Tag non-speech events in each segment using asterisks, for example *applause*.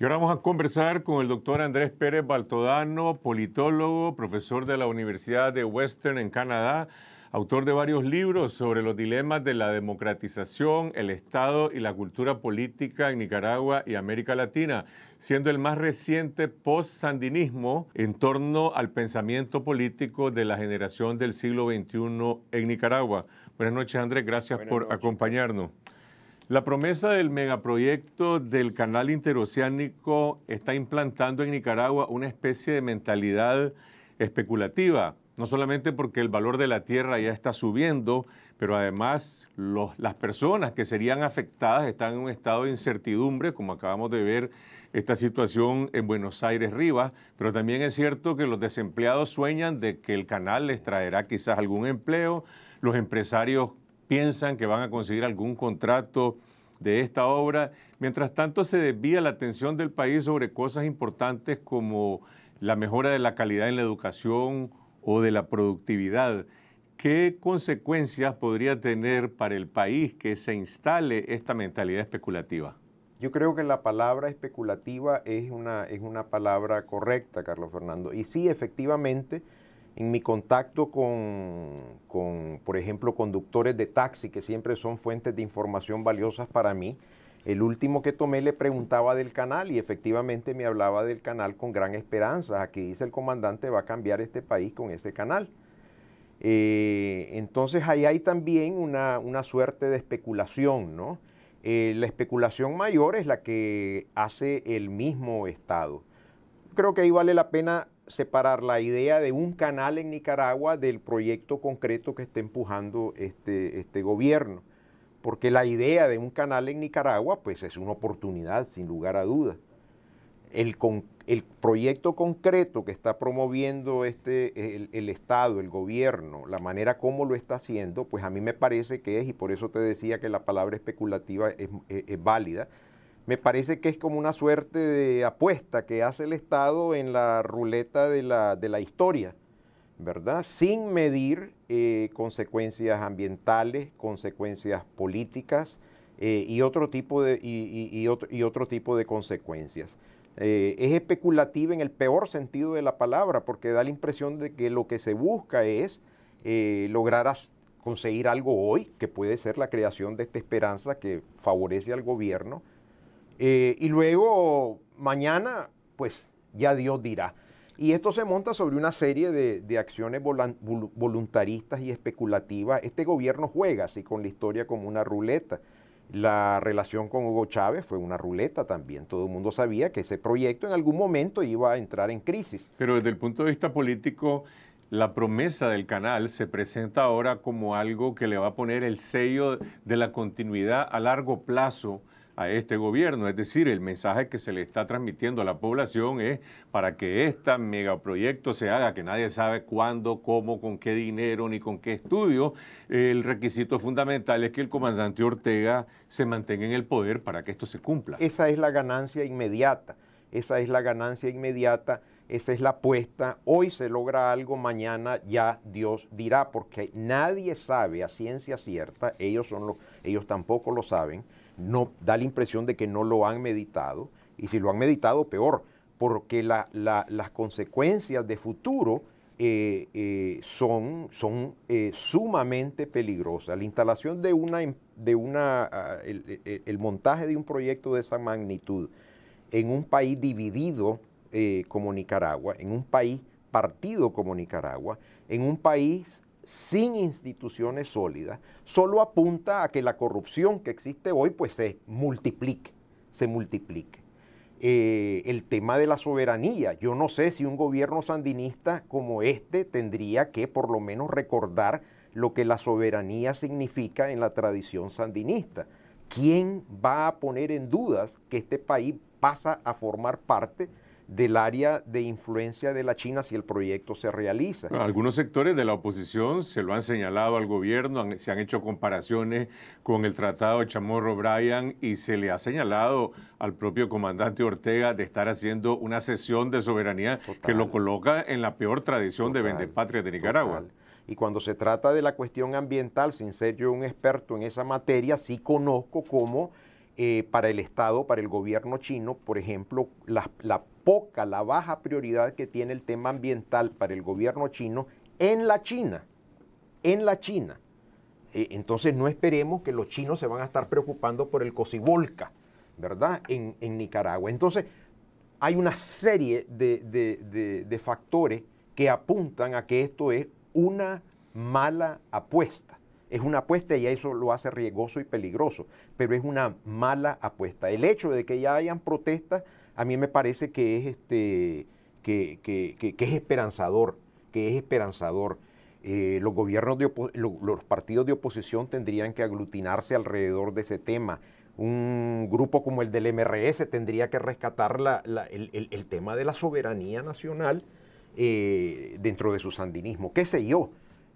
Y ahora vamos a conversar con el doctor Andrés Pérez Baltodano, politólogo, profesor de la Universidad de Western en Canadá, autor de varios libros sobre los dilemas de la democratización, el Estado y la cultura política en Nicaragua y América Latina, siendo el más reciente post-sandinismo en torno al pensamiento político de la generación del siglo XXI en Nicaragua. Buenas noches, Andrés, gracias por acompañarnos. La promesa del megaproyecto del canal interoceánico está implantando en Nicaragua una especie de mentalidad especulativa, no solamente porque el valor de la tierra ya está subiendo, pero además las personas que serían afectadas están en un estado de incertidumbre, como acabamos de ver esta situación en Buenos Aires Rivas, pero también es cierto que los desempleados sueñan de que el canal les traerá quizás algún empleo, los empresarios piensan que van a conseguir algún contrato de esta obra. Mientras tanto, se desvía la atención del país sobre cosas importantes como la mejora de la calidad en la educación o de la productividad. ¿Qué consecuencias podría tener para el país que se instale esta mentalidad especulativa? Yo creo que la palabra especulativa es una, es una palabra correcta, Carlos Fernando. Y sí, efectivamente, en mi contacto con, por ejemplo, conductores de taxi, que siempre son fuentes de información valiosas para mí, el último que tomé le preguntaba del canal y efectivamente me hablaba del canal con gran esperanza. Aquí dice el comandante va a cambiar este país con ese canal. Eh, entonces ahí hay también una, suerte de especulación, ¿no? Eh, la especulación mayor es la que hace el mismo Estado creo que ahí vale la pena separar la idea de un canal en Nicaragua del proyecto concreto que está empujando este, este gobierno, porque la idea de un canal en Nicaragua pues es una oportunidad sin lugar a dudas. El, el, proyecto concreto que está promoviendo este, el, Estado, el gobierno, la manera como lo está haciendo, pues a mí me parece que es, y por eso te decía que la palabra especulativa es válida, me parece que es como una suerte de apuesta que hace el Estado en la ruleta de la, historia, ¿verdad? Sin medir eh, consecuencias ambientales, consecuencias políticas eh, y, otro tipo de, y, otro, tipo de consecuencias. Eh, es especulativa en el peor sentido de la palabra, porque da la impresión de que lo que se busca es lograr conseguir algo hoy, que puede ser la creación de esta esperanza que favorece al gobierno, eh, y luego mañana, pues ya Dios dirá. Y esto se monta sobre una serie de, de acciones voluntaristas y especulativas. Este gobierno juega así con la historia como una ruleta. La relación con Hugo Chávez fue una ruleta también. Todo el mundo sabía que ese proyecto en algún momento iba a entrar en crisis. Pero desde el punto de vista político, la promesa del canal se presenta ahora como algo que le va a poner el sello de la continuidad a largo plazo a este gobierno. Es decir, el mensaje que se le está transmitiendo a la población es para que este megaproyecto se haga, que nadie sabe cuándo, cómo, con qué dinero ni con qué estudio. El requisito fundamental es que el comandante Ortega se mantenga en el poder para que esto se cumpla. Esa es la ganancia inmediata, esa es la ganancia inmediata. Esa es la apuesta. Hoy se logra algo, mañana ya Dios dirá, porque nadie sabe a ciencia cierta, ellos, son ellos tampoco lo saben, no da la impresión de que no lo han meditado, y si lo han meditado, peor, porque las consecuencias de futuro eh, eh, son, son eh, sumamente peligrosas. La instalación de una, de una ah, el, montaje de un proyecto de esa magnitud en un país dividido como Nicaragua, en un país partido como Nicaragua, en un país sin instituciones sólidas solo apunta a que la corrupción que existe hoy pues se multiplique, se multiplique. Eh, el tema de la soberanía. Yo no sé si un gobierno sandinista como este tendría que por lo menos recordar lo que la soberanía significa en la tradición sandinista. ¿Quién va a poner en dudas que este país pasa a formar parte del área de influencia de la China si el proyecto se realiza. algunos sectores de la oposición se lo han señalado al gobierno, se han hecho comparaciones con el tratado de Chamorro-Bryan y se le ha señalado al propio comandante Ortega de estar haciendo una cesión de soberanía que lo coloca en la peor tradición de de patria de Nicaragua. Y cuando se trata de la cuestión ambiental, sin ser yo un experto en esa materia, sí conozco cómo eh, para el Estado, para el gobierno chino, por ejemplo, la, la poca, la baja prioridad que tiene el tema ambiental para el gobierno chino en la China, en la China. E, entonces no esperemos que los chinos se van a estar preocupando por el cocibolca ¿verdad? En, Nicaragua. Entonces hay una serie de, de factores que apuntan a que esto es una mala apuesta. Es una apuesta y eso lo hace riesgoso y peligroso, pero es una mala apuesta. El hecho de que ya hayan protestas a mí me parece que es, este, que, es esperanzador, que es esperanzador. Eh, los gobiernos de los partidos de oposición tendrían que aglutinarse alrededor de ese tema. Un grupo como el del MRS tendría que rescatar la, el, tema de la soberanía nacional eh, dentro de su sandinismo. ¿Qué sé yo?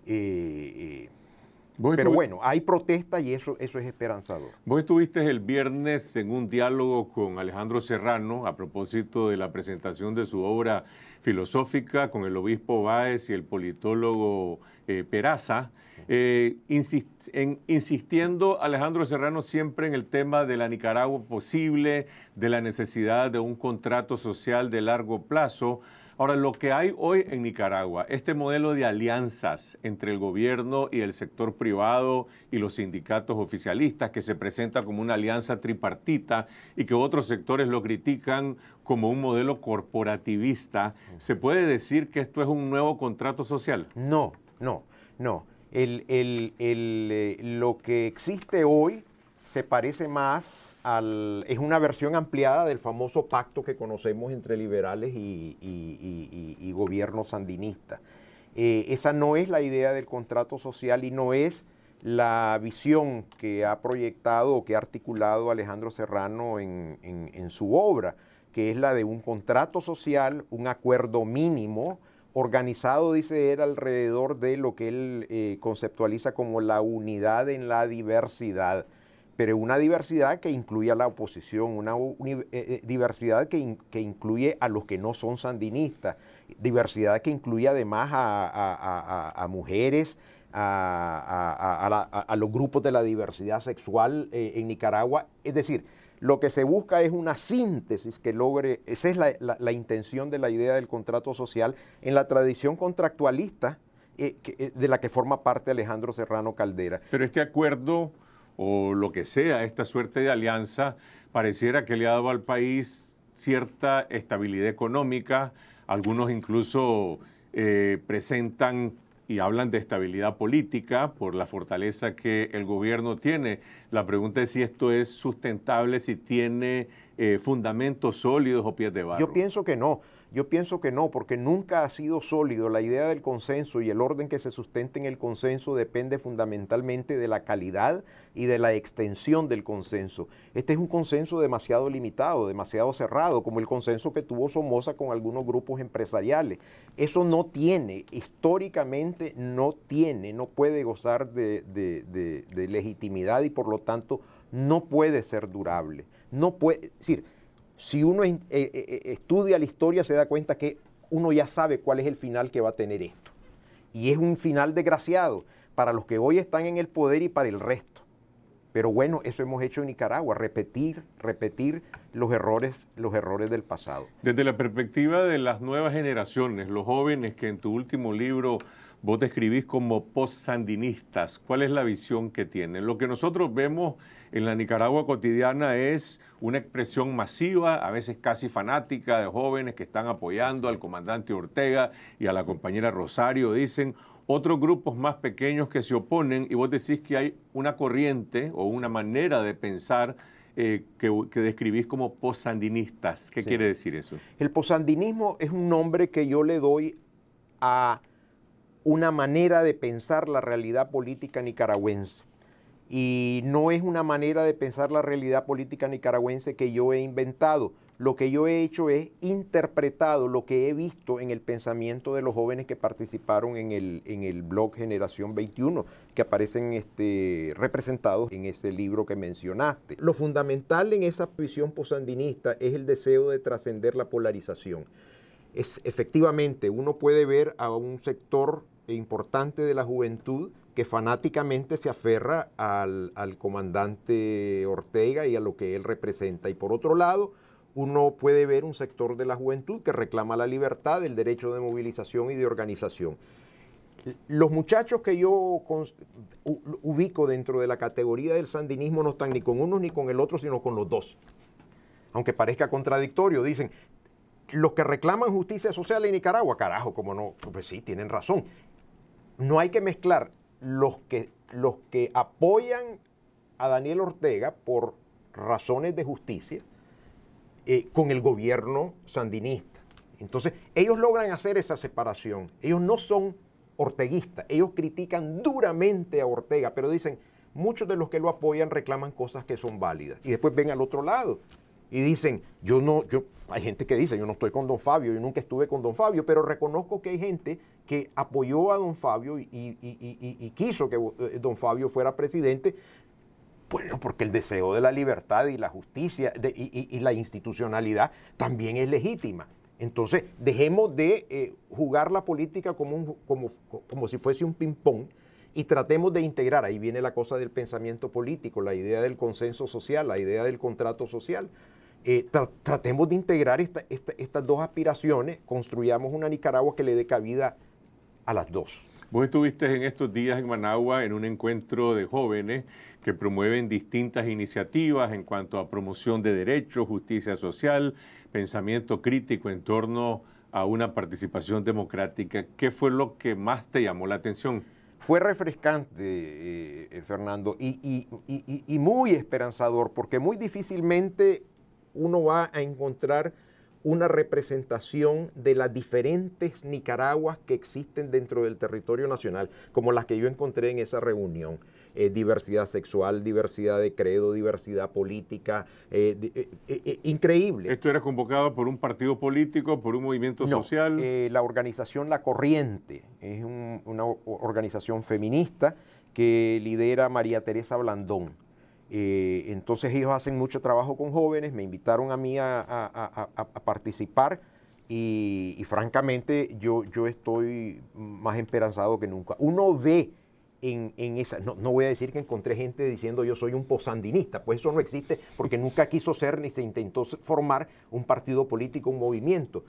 Eh, pero bueno, hay protesta y eso, eso es esperanzador. Vos estuviste el viernes en un diálogo con Alejandro Serrano a propósito de la presentación de su obra filosófica con el obispo Báez y el politólogo eh, Peraza, eh, insistiendo Alejandro Serrano siempre en el tema de la Nicaragua posible, de la necesidad de un contrato social de largo plazo. Ahora, lo que hay hoy en Nicaragua, este modelo de alianzas entre el gobierno y el sector privado y los sindicatos oficialistas, que se presenta como una alianza tripartita y que otros sectores lo critican como un modelo corporativista, ¿se puede decir que esto es un nuevo contrato social? No, no, no. El, eh, lo que existe hoy se parece más al... es una versión ampliada del famoso pacto que conocemos entre liberales y, y, y, gobierno sandinista. Eh, esa no es la idea del contrato social y no es la visión que ha proyectado o que ha articulado Alejandro Serrano en, su obra, que es la de un contrato social, un acuerdo mínimo, organizado, dice él, alrededor de lo que él eh, conceptualiza como la unidad en la diversidad pero una diversidad que incluye a la oposición, una eh, eh, diversidad que, incluye a los que no son sandinistas, diversidad que incluye además a, a, a, mujeres, a, los grupos de la diversidad sexual eh, en Nicaragua. Es decir, lo que se busca es una síntesis que logre, esa es la, intención de la idea del contrato social en la tradición contractualista de la que forma parte Alejandro Serrano Caldera. Pero este acuerdo o lo que sea, esta suerte de alianza pareciera que le ha dado al país cierta estabilidad económica, algunos incluso eh, presentan y hablan de estabilidad política por la fortaleza que el gobierno tiene la pregunta es si esto es sustentable, si tiene eh, fundamentos sólidos o pies de barro. Yo pienso que no. Yo pienso que no, porque nunca ha sido sólido. La idea del consenso y el orden que se sustenta en el consenso depende fundamentalmente de la calidad y de la extensión del consenso. Este es un consenso demasiado limitado, demasiado cerrado, como el consenso que tuvo Somoza con algunos grupos empresariales. Eso no tiene, históricamente no tiene, no puede gozar de, de legitimidad y por lo tanto no puede ser durable. No puede, decir, si uno eh, eh, eh, estudia la historia se da cuenta que uno ya sabe cuál es el final que va a tener esto. Y es un final desgraciado para los que hoy están en el poder y para el resto. Pero bueno, eso hemos hecho en Nicaragua, repetir, repetir los errores, los errores del pasado. Desde la perspectiva de las nuevas generaciones, los jóvenes que en tu último libro Vos describís como pos-sandinistas, ¿Cuál es la visión que tienen? Lo que nosotros vemos en la Nicaragua cotidiana es una expresión masiva, a veces casi fanática, de jóvenes que están apoyando al comandante Ortega y a la compañera Rosario, dicen, otros grupos más pequeños que se oponen y vos decís que hay una corriente o una manera de pensar eh, que, describís como pos-sandinistas, ¿Qué quiere decir eso? El posandinismo es un nombre que yo le doy a una manera de pensar la realidad política nicaragüense. Y no es una manera de pensar la realidad política nicaragüense que yo he inventado. Lo que yo he hecho es interpretado lo que he visto en el pensamiento de los jóvenes que participaron en el, blog Generación 21, que aparecen este, representados en ese libro que mencionaste. Lo fundamental en esa visión posandinista es el deseo de trascender la polarización efectivamente uno puede ver a un sector importante de la juventud que fanáticamente se aferra al, al, comandante Ortega y a lo que él representa. Y por otro lado, uno puede ver un sector de la juventud que reclama la libertad, el derecho de movilización y de organización. Los muchachos que yo ubico dentro de la categoría del sandinismo no están ni con unos ni con el otro, sino con los dos aunque parezca contradictorio, dicen, los que reclaman justicia social en Nicaragua, carajo, como no, pues sí, tienen razón. No hay que mezclar los que, los que apoyan a Daniel Ortega por razones de justicia eh, con el gobierno sandinista. Entonces, ellos logran hacer esa separación. Ellos no son orteguistas, ellos critican duramente a Ortega, pero dicen, muchos de los que lo apoyan reclaman cosas que son válidas. Y después ven al otro lado, y dicen, yo no, yo, hay gente que dice, yo no estoy con don Fabio, yo nunca estuve con don Fabio, pero reconozco que hay gente que apoyó a don Fabio y, quiso que eh, don Fabio fuera presidente, bueno, porque el deseo de la libertad y la justicia y, la institucionalidad también es legítima. Entonces, dejemos de eh, jugar la política como, como, como si fuese un ping-pong y tratemos de integrar, ahí viene la cosa del pensamiento político, la idea del consenso social, la idea del contrato social. Eh, tratemos de integrar estas dos aspiraciones, construyamos una Nicaragua que le dé cabida a las dos. Vos estuviste en estos días en Managua en un encuentro de jóvenes que promueven distintas iniciativas en cuanto a promoción de derechos, justicia social, pensamiento crítico en torno a una participación democrática. ¿Qué fue lo que más te llamó la atención? Fue refrescante, eh, eh, Fernando, y, muy esperanzador, porque muy difícilmente uno va a encontrar una representación de las diferentes Nicaraguas que existen dentro del territorio nacional, como las que yo encontré en esa reunión. Eh, diversidad sexual, diversidad de credo, diversidad política, eh, eh, increíble. ¿Esto era convocado por un partido político, por un movimiento social? la organización La Corriente es una organización feminista que lidera María Teresa Blandón eh, entonces ellos hacen mucho trabajo con jóvenes, me invitaron a mí a, participar y, francamente yo, yo estoy más esperanzado que nunca. Uno ve en, en esa, no, voy a decir que encontré gente diciendo yo soy un posandinista, pues eso no existe porque nunca quiso ser ni se intentó formar un partido político, un movimiento.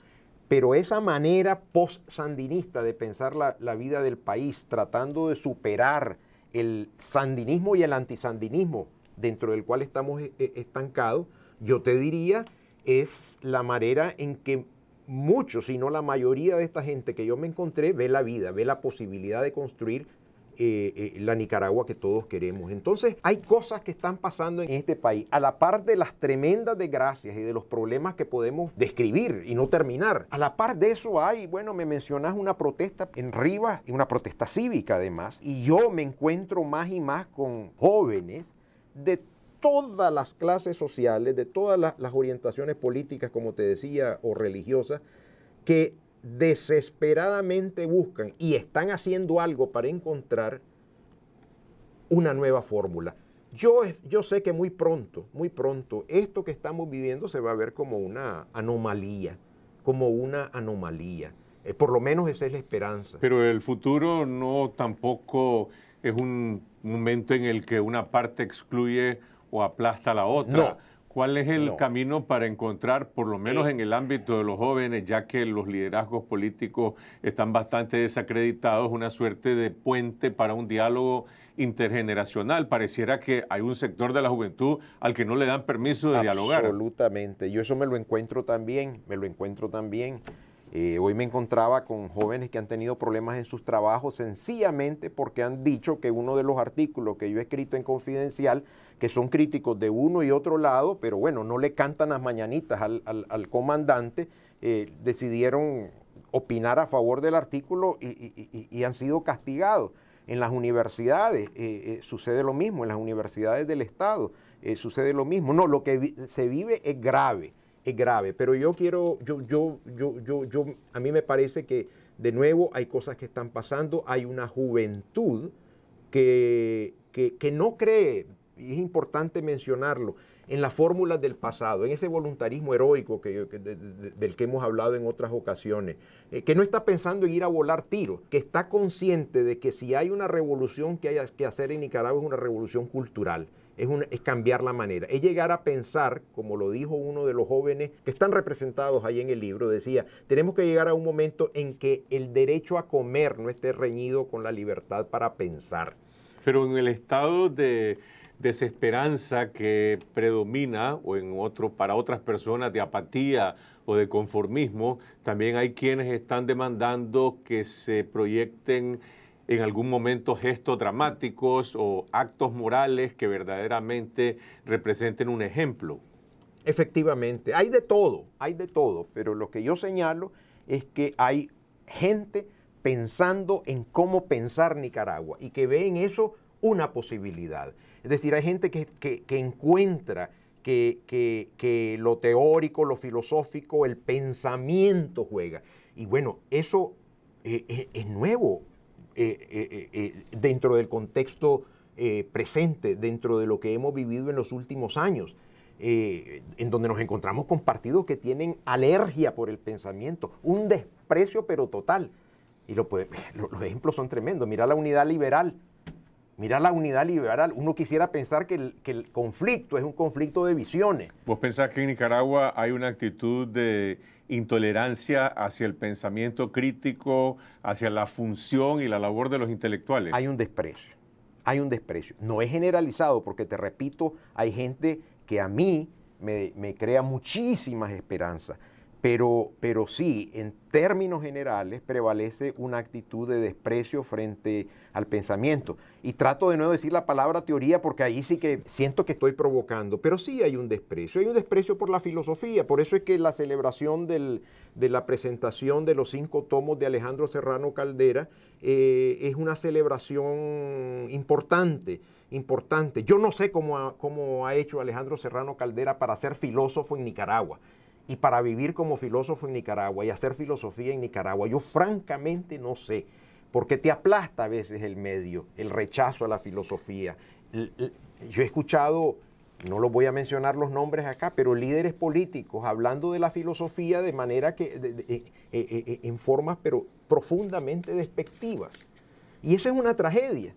Pero esa manera post de pensar la, la vida del país, tratando de superar el sandinismo y el antisandinismo, dentro del cual estamos eh, eh, estancados, yo te diría, es la manera en que muchos, si no la mayoría de esta gente que yo me encontré, ve la vida, ve la posibilidad de construir eh, la Nicaragua que todos queremos. Entonces, hay cosas que están pasando en este país, a la par de las tremendas desgracias y de los problemas que podemos describir y no terminar. A la par de eso hay, bueno, me mencionas una protesta en Rivas, una protesta cívica además, y yo me encuentro más y más con jóvenes de todas las clases sociales, de todas las, orientaciones políticas, como te decía, o religiosas, que desesperadamente buscan y están haciendo algo para encontrar una nueva fórmula. Yo, yo, sé que muy pronto, muy pronto, esto que estamos viviendo se va a ver como una anomalía, como una anomalía. Eh, por lo menos esa es la esperanza. Pero el futuro no tampoco es un momento en el que una parte excluye o aplasta a la otra. ¿Cuál es el camino para encontrar, por lo menos eh. en el ámbito de los jóvenes, ya que los liderazgos políticos están bastante desacreditados, una suerte de puente para un diálogo intergeneracional? Pareciera que hay un sector de la juventud al que no le dan permiso de dialogar. Absolutamente. Yo eso me lo encuentro también, me lo encuentro también. Eh, hoy me encontraba con jóvenes que han tenido problemas en sus trabajos sencillamente porque han dicho que uno de los artículos que yo he escrito en Confidencial, que son críticos de uno y otro lado, pero bueno, no le cantan las mañanitas al, comandante, eh, decidieron opinar a favor del artículo y, han sido castigados. En las universidades eh, sucede lo mismo, en las universidades del Estado sucede lo mismo. No, lo que se vive es grave es grave. Pero yo quiero, yo, yo, yo, yo, a mí me parece que de nuevo hay cosas que están pasando, hay una juventud que, no cree, y es importante mencionarlo, en las fórmulas del pasado, en ese voluntarismo heroico que, del que hemos hablado en otras ocasiones, eh, que no está pensando en ir a volar tiros, que está consciente de que si hay una revolución que hay que hacer en Nicaragua es una revolución cultural es, cambiar la manera, es llegar a pensar, como lo dijo uno de los jóvenes que están representados ahí en el libro, decía, tenemos que llegar a un momento en que el derecho a comer no esté reñido con la libertad para pensar. Pero en el estado de desesperanza que predomina o en otro para otras personas de apatía o de conformismo, también hay quienes están demandando que se proyecten en algún momento gestos dramáticos o actos morales que verdaderamente representen un ejemplo. Efectivamente, hay de todo, hay de todo, pero lo que yo señalo es que hay gente pensando en cómo pensar Nicaragua y que ve en eso una posibilidad. Es decir, hay gente que, encuentra que lo teórico, lo filosófico, el pensamiento juega. Y bueno, eso eh, eh, es, nuevo eh, eh, eh, dentro del contexto presente, dentro de lo que hemos vivido en los últimos años. en donde nos encontramos con partidos que tienen alergia por el pensamiento, un desprecio pero total. Y *laughs* los ejemplos son tremendos. Mira la unidad liberal. Mira la unidad liberal. Uno quisiera pensar que el conflicto es un conflicto de visiones. ¿Vos pensás que en Nicaragua hay una actitud de intolerancia hacia el pensamiento crítico, hacia la función y la labor de los intelectuales. Hay un desprecio, hay un desprecio. No es generalizado porque, te repito, hay gente que a mí me, crea muchísimas esperanzas, pero, sí, en términos generales prevalece una actitud de desprecio frente al pensamiento. Y trato de no decir la palabra teoría porque ahí sí que siento que estoy provocando, pero sí hay un desprecio, hay un desprecio por la filosofía. Por eso es que la celebración de la presentación de los cinco tomos de Alejandro Serrano Caldera eh, es una celebración importante importante. Yo no sé cómo ha hecho Alejandro Serrano Caldera para ser filósofo en Nicaragua y para vivir como filósofo en Nicaragua y hacer filosofía en Nicaragua. Yo francamente no sé, porque te aplasta a veces el medio, el rechazo a la filosofía. Yo he escuchado, no los voy a mencionar los nombres acá, pero líderes políticos hablando de la filosofía de manera que, eh, eh, eh, en formas pero profundamente despectivas. Y esa es una tragedia.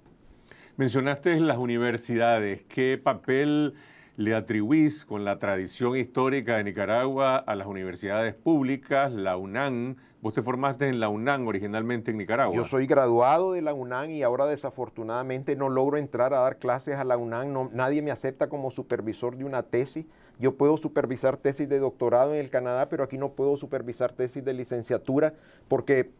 Mencionaste las universidades. ¿Qué papel le atribuís con la tradición histórica de Nicaragua a las universidades públicas, la UNAM. Vos te formaste en la UNAM originalmente en Nicaragua. Yo soy graduado de la UNAM y ahora desafortunadamente no logro entrar a dar clases a la UNAM. nadie me acepta como supervisor de una tesis. Yo puedo supervisar tesis de doctorado en el Canadá, pero aquí no puedo supervisar tesis de licenciatura porque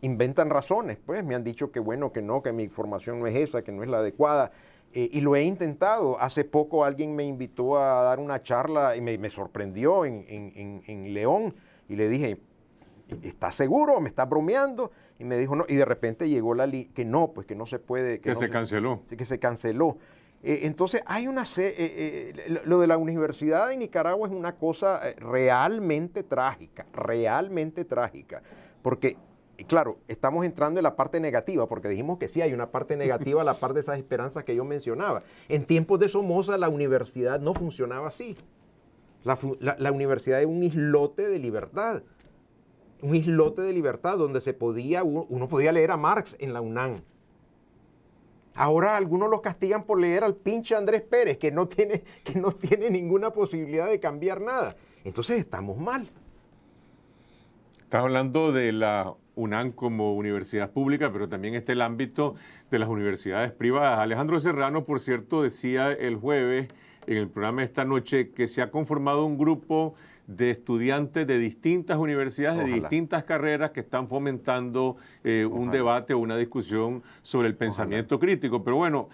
inventan razones. Pues me han dicho que bueno, que no, que mi formación no es esa, que no es la adecuada. Eh, y lo he intentado. Hace poco alguien me invitó a dar una charla y me, sorprendió en, León y le dije, ¿estás seguro? ¿Me estás bromeando? Y me dijo, no. Y de repente llegó la ley que no, pues que no se puede. Que, se, canceló. Que se canceló. Eh, entonces, hay una. Eh, lo de la Universidad de Nicaragua es una cosa realmente trágica, realmente trágica, porque claro, estamos entrando en la parte negativa, porque dijimos que sí hay una parte negativa, la parte de esas esperanzas que yo mencionaba. En tiempos de Somoza la universidad no funcionaba así. La, universidad es un islote de libertad, un islote de libertad donde se podía, uno, podía leer a Marx en la UNAM. Ahora algunos los castigan por leer al pinche Andrés Pérez, que no tiene, que no tiene ninguna posibilidad de cambiar nada. Entonces estamos mal. Estás hablando de la UNAM como universidad pública, pero también está el ámbito de las universidades privadas. Alejandro Serrano, por cierto, decía el jueves en el programa de esta noche que se ha conformado un grupo de estudiantes de distintas universidades, de distintas carreras que están fomentando eh, un debate o una discusión sobre el pensamiento crítico. Pero bueno,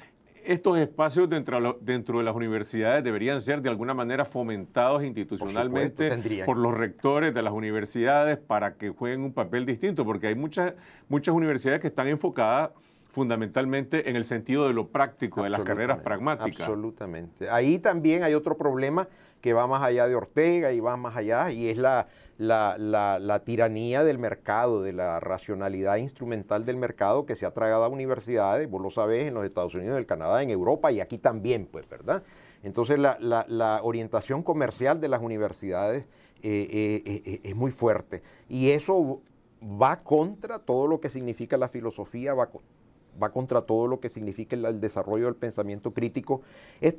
estos espacios dentro, de las universidades deberían ser de alguna manera fomentados institucionalmente por, los rectores de las universidades para que jueguen un papel distinto, porque hay muchas, muchas universidades que están enfocadas fundamentalmente en el sentido de lo práctico, de las carreras pragmáticas. Absolutamente. Ahí también hay otro problema que va más allá de Ortega y va más allá, y es la, la, tiranía del mercado, de la racionalidad instrumental del mercado que se ha tragado a universidades, vos lo sabés, en los Estados Unidos, en Canadá, en Europa y aquí también, pues, ¿verdad? Entonces la, orientación comercial de las universidades eh, eh, eh, es muy fuerte y eso va contra todo lo que significa la filosofía, va va contra todo lo que significa el, desarrollo del pensamiento crítico.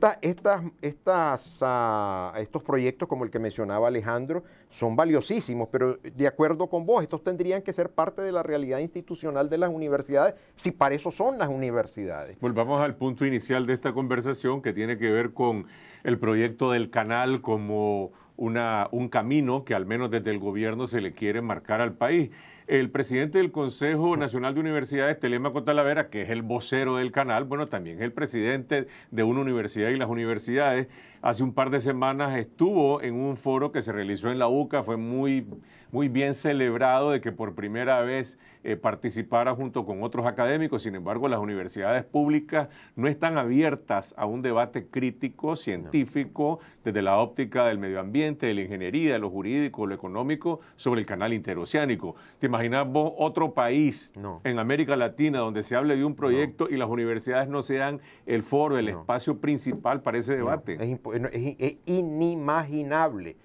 Ah, estos proyectos, como el que mencionaba Alejandro, son valiosísimos, pero de acuerdo con vos, estos tendrían que ser parte de la realidad institucional de las universidades, si para eso son las universidades. Volvamos pues al punto inicial de esta conversación que tiene que ver con el proyecto del canal como una, un camino que al menos desde el gobierno se le quiere marcar al país. El presidente del Consejo Nacional de Universidades, Telemaco Talavera, que es el vocero del canal, bueno, también es el presidente de una universidad y las universidades, Hace un par de semanas estuvo en un foro que se realizó en la UCA, fue muy, muy bien celebrado de que por primera vez eh, participara junto con otros académicos. Sin embargo, las universidades públicas no están abiertas a un debate crítico, científico, desde la óptica del medio ambiente, de la ingeniería, de lo jurídico, lo económico, sobre el canal interoceánico. ¿Te imaginas vos otro país en América Latina donde se hable de un proyecto y las universidades no sean el foro, el espacio principal para ese debate? Es pues, es, inimaginable.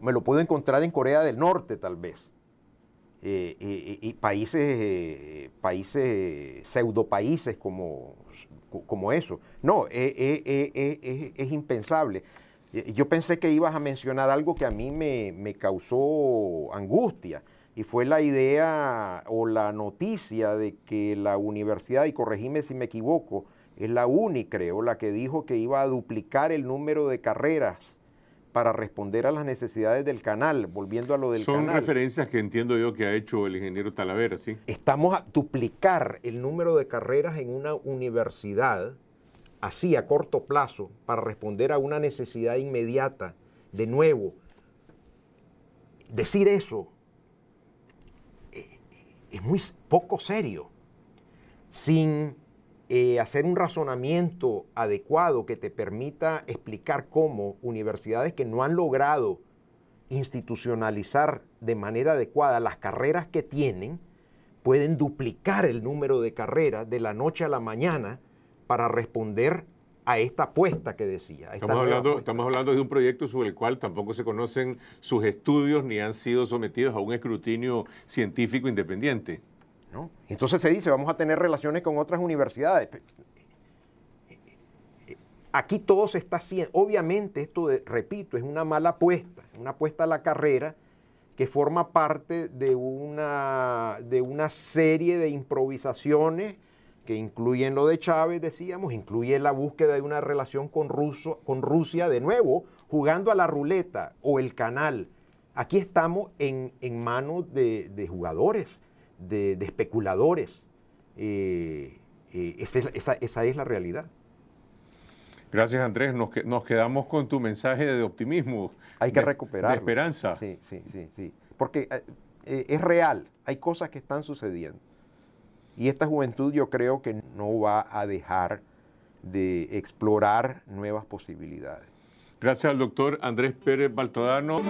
me lo puedo encontrar en Corea del Norte tal vez. Eh, y países, eh, países, pseudo países como, como eso. No, e, e, e, es impensable. Yo pensé que ibas a mencionar algo que a mí me, me causó angustia y fue la idea o la noticia de que la universidad, y corregime si me equivoco, es la UNI, creo, la que dijo que iba a duplicar el número de carreras para responder a las necesidades del canal, volviendo a lo del canal. Son referencias que entiendo yo que ha hecho el ingeniero Talavera, ¿sí? Estamos a duplicar el número de carreras en una universidad, así a corto plazo, para responder a una necesidad inmediata. De nuevo, decir eso eh, es muy poco serio, sin eh, hacer un razonamiento adecuado que te permita explicar cómo universidades que no han logrado institucionalizar de manera adecuada las carreras que tienen, pueden duplicar el número de carreras de la noche a la mañana para responder a esta apuesta que decía. estamos hablando de un proyecto sobre el cual tampoco se conocen sus estudios ni han sido sometidos a un escrutinio científico independiente. Entonces se dice, vamos a tener relaciones con otras universidades. Aquí todo se está haciendo. Obviamente esto, repito, es una mala apuesta, una apuesta a la carrera que forma parte de una, de una serie de improvisaciones que incluyen lo de Chávez, decíamos, incluye la búsqueda de una relación con, Ruso, con Rusia, de nuevo, jugando a la ruleta o el canal. Aquí estamos en, en manos de, de jugadores de, especuladores. Eh, eh, esa, es, la realidad. Gracias Andrés, nos, quedamos con tu mensaje de optimismo. Hay que recuperar. De esperanza. Sí, sí, sí, sí. Porque eh, es real, hay cosas que están sucediendo. Y esta juventud yo creo que no va a dejar de explorar nuevas posibilidades. Gracias al doctor Andrés Pérez Baltodano.